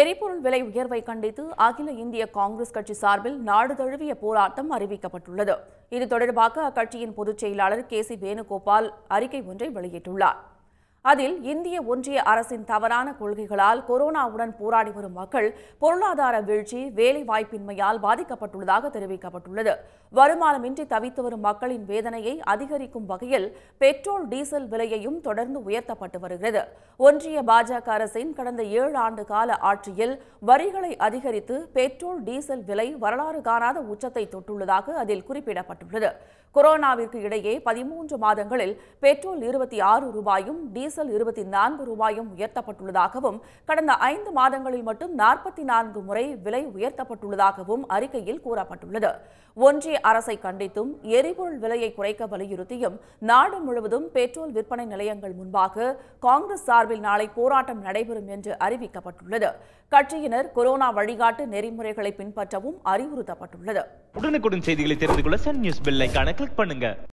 எரிபொருள் விலை உயர்வை கண்டித்து அகில இந்திய காங்கிரஸ் கட்சி சார்பில் நாடு தழுவிய போராட்டம் அறிவிக்கப்பட்டுள்ளது இது தொடர்பாக அக்கட்சியின் பொதுச் செயலாளர் கே சி வேணுகோபால் அறிக்கை ஒன்றை வெளியிட்டுள்ளார் அதில் இந்திய ஒன்றிய அரசின் தவறான கொள்கைகளால் கொரோனாவுடன் போராடி வரும் மக்கள் பொருளாதார வீழ்ச்சி வேலை வாய்ப்பின்மையால் பாதிக்கப்பட்டுள்ளதாக தெரிவிக்கப்பட்டுள்ளது வருமானமின்றி தவித்து வரும் மக்களின் வேதனையை அதிகரிக்கும் வகையில் பெட்ரோல் டீசல் விலையையும் தொடர்ந்து உயர்த்தப்பட்டு வருகிறது ஒன்றிய பாஜக அரசின் கடந்த ஏழு ஆண்டு கால ஆட்சியில் வரிகளை அதிகரித்து பெட்ரோல் டீசல் விலை வரலாறு காணாத உச்சத்தை தொட்டுள்ளதாக அதில் குறிப்பிடப்பட்டுள்ளது கொரோனாவிற்கு இடையே பதிமூன்று மாதங்களில் பெட்ரோல் இருபத்தி ஆறு ரூபாயும் டீசல் டீசல் இருபத்தி நான்கு ரூபாயும் உயர்த்தப்பட்டுள்ளதாகவும் கடந்த ஐந்து மாதங்களில் மட்டும் நாற்பத்தி நான்கு முறை விலை உயர்த்தப்பட்டுள்ளதாகவும் அறிக்கையில் கூறப்பட்டுள்ளது ஒன்றிய அரசை கண்டித்தும் எரிபொருள் விலையை குறைக்க வலியுறுத்தியும் நாடு முழுவதும் பெட்ரோல் விற்பனை நிலையங்கள் முன்பாக காங்கிரஸ் சார்பில் நாளை போராட்டம் நடைபெறும் என்று அறிவிக்கப்பட்டுள்ளது கட்சியினர் கொரோனா வழிகாட்டு நெறிமுறைகளை பின்பற்றவும் அறிவுறுத்தப்பட்டுள்ளது உடனுக்குடன் செய்திகளை தெரிந்து கொள்ள சன் நியூஸ் பெல்லைக்கான கிளிக் பண்ணுங்க